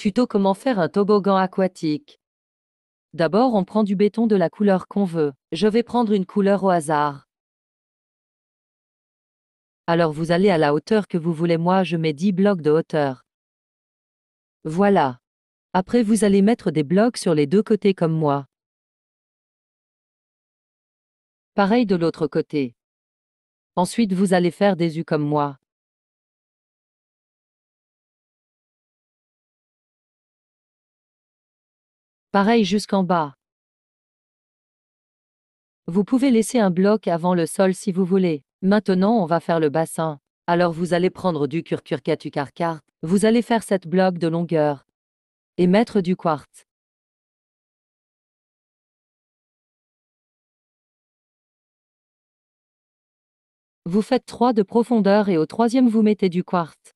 Tuto comment faire un toboggan aquatique. D'abord on prend du béton de la couleur qu'on veut. Je vais prendre une couleur au hasard. Alors vous allez à la hauteur que vous voulez. Moi je mets 10 blocs de hauteur. Voilà. Après vous allez mettre des blocs sur les deux côtés comme moi. Pareil de l'autre côté. Ensuite vous allez faire des U comme moi. Pareil jusqu'en bas. Vous pouvez laisser un bloc avant le sol si vous voulez. Maintenant on va faire le bassin. Alors vous allez prendre du curcurcatucarcar, vous allez faire cette bloc de longueur. Et mettre du quartz. Vous faites 3 de profondeur et au troisième vous mettez du quartz.